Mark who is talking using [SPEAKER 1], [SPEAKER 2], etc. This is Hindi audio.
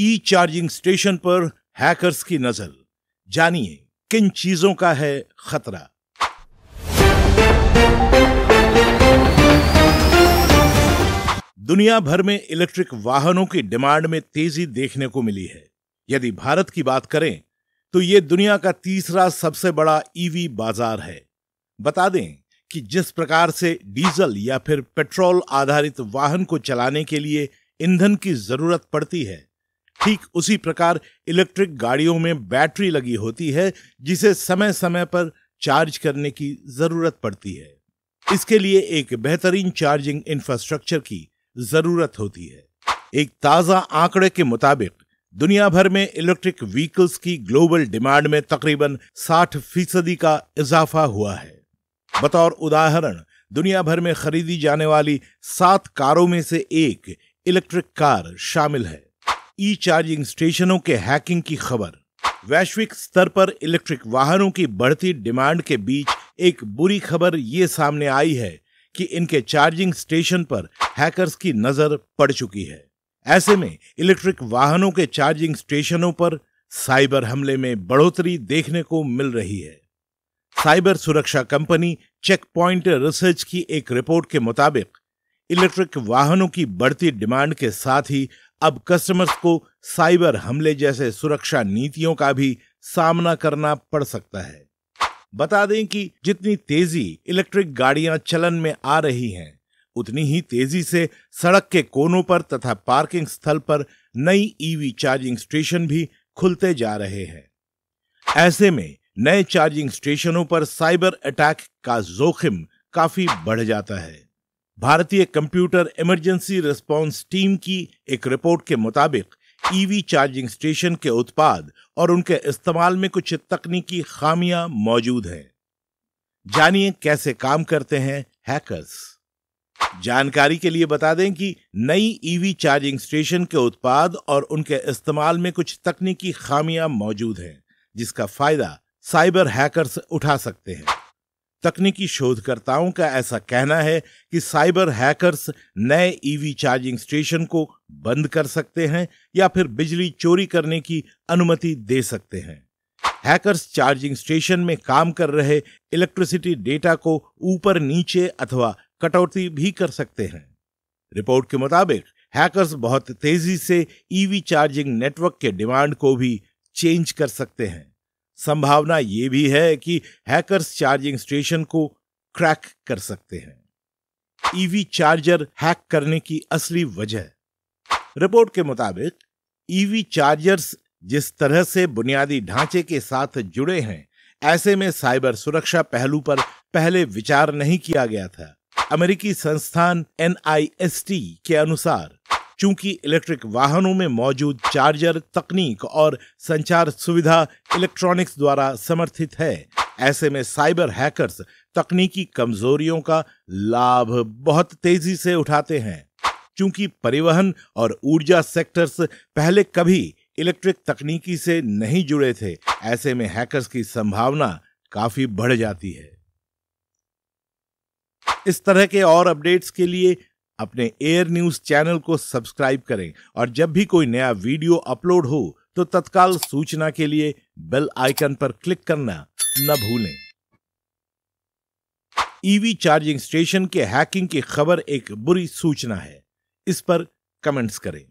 [SPEAKER 1] ई चार्जिंग स्टेशन पर हैकर्स की नजर जानिए किन चीजों का है खतरा दुनिया भर में इलेक्ट्रिक वाहनों की डिमांड में तेजी देखने को मिली है यदि भारत की बात करें तो ये दुनिया का तीसरा सबसे बड़ा ईवी e बाजार है बता दें कि जिस प्रकार से डीजल या फिर पेट्रोल आधारित वाहन को चलाने के लिए ईंधन की जरूरत पड़ती है ठीक उसी प्रकार इलेक्ट्रिक गाड़ियों में बैटरी लगी होती है जिसे समय समय पर चार्ज करने की जरूरत पड़ती है इसके लिए एक बेहतरीन चार्जिंग इंफ्रास्ट्रक्चर की जरूरत होती है एक ताज़ा आंकड़े के मुताबिक दुनिया भर में इलेक्ट्रिक व्हीकल्स की ग्लोबल डिमांड में तकरीबन 60 फीसदी का इजाफा हुआ है बतौर उदाहरण दुनिया भर में खरीदी जाने वाली सात कारों में से एक इलेक्ट्रिक कार शामिल है ई चार्जिंग स्टेशनों के हैकिंग की खबर वैश्विक स्तर पर इलेक्ट्रिक वाहनों की बढ़ती डिमांड के बीच एक बुरी खबर ये सामने आई है कि इनके चार्जिंग स्टेशन पर हैकर्स की नजर पड़ चुकी है ऐसे में इलेक्ट्रिक वाहनों के चार्जिंग स्टेशनों पर साइबर हमले में बढ़ोतरी देखने को मिल रही है साइबर सुरक्षा कंपनी चेक पॉइंट रिसर्च की एक रिपोर्ट के मुताबिक इलेक्ट्रिक वाहनों की बढ़ती डिमांड के साथ ही अब कस्टमर्स को साइबर हमले जैसे सुरक्षा नीतियों का भी सामना करना पड़ सकता है बता दें कि जितनी तेजी इलेक्ट्रिक गाड़ियां चलन में आ रही हैं उतनी ही तेजी से सड़क के कोनों पर तथा पार्किंग स्थल पर नई ईवी चार्जिंग स्टेशन भी खुलते जा रहे हैं ऐसे में नए चार्जिंग स्टेशनों पर साइबर अटैक का जोखिम काफी बढ़ जाता है भारतीय कंप्यूटर इमरजेंसी रिस्पांस टीम की एक रिपोर्ट के मुताबिक ईवी चार्जिंग स्टेशन के उत्पाद और उनके इस्तेमाल में कुछ तकनीकी खामियां मौजूद हैं जानिए कैसे काम करते हैं हैकर्स जानकारी के लिए बता दें कि नई ईवी चार्जिंग स्टेशन के उत्पाद और उनके इस्तेमाल में कुछ तकनीकी खामियां मौजूद हैं जिसका फायदा साइबर हैकर्स उठा सकते हैं तकनीकी शोधकर्ताओं का ऐसा कहना है कि साइबर हैकर्स नए ईवी e चार्जिंग स्टेशन को बंद कर सकते हैं या फिर बिजली चोरी करने की अनुमति दे सकते हैं हैकर्स चार्जिंग स्टेशन में काम कर रहे इलेक्ट्रिसिटी डेटा को ऊपर नीचे अथवा कटौती भी कर सकते हैं रिपोर्ट के मुताबिक हैकर्स बहुत तेजी से ईवी e चार्जिंग नेटवर्क के डिमांड को भी चेंज कर सकते हैं संभावना ये भी है कि हैकर्स चार्जिंग स्टेशन को क्रैक कर सकते हैं ईवी चार्जर हैक करने की असली वजह रिपोर्ट के मुताबिक ईवी e चार्जर्स जिस तरह से बुनियादी ढांचे के साथ जुड़े हैं ऐसे में साइबर सुरक्षा पहलू पर पहले विचार नहीं किया गया था अमेरिकी संस्थान एनआईएसटी के अनुसार चूंकि इलेक्ट्रिक वाहनों में मौजूद चार्जर तकनीक और संचार सुविधा इलेक्ट्रॉनिक्स द्वारा समर्थित है ऐसे में साइबर हैकर्स तकनीकी कमजोरियों का लाभ बहुत तेजी से उठाते हैं चूंकि परिवहन और ऊर्जा सेक्टर्स पहले कभी इलेक्ट्रिक तकनीकी से नहीं जुड़े थे ऐसे में हैकर्स की संभावना काफी बढ़ जाती है इस तरह के और अपडेट्स के लिए अपने एयर न्यूज चैनल को सब्सक्राइब करें और जब भी कोई नया वीडियो अपलोड हो तो तत्काल सूचना के लिए बेल आइकन पर क्लिक करना न भूलें ईवी e चार्जिंग स्टेशन के हैकिंग की खबर एक बुरी सूचना है इस पर कमेंट्स करें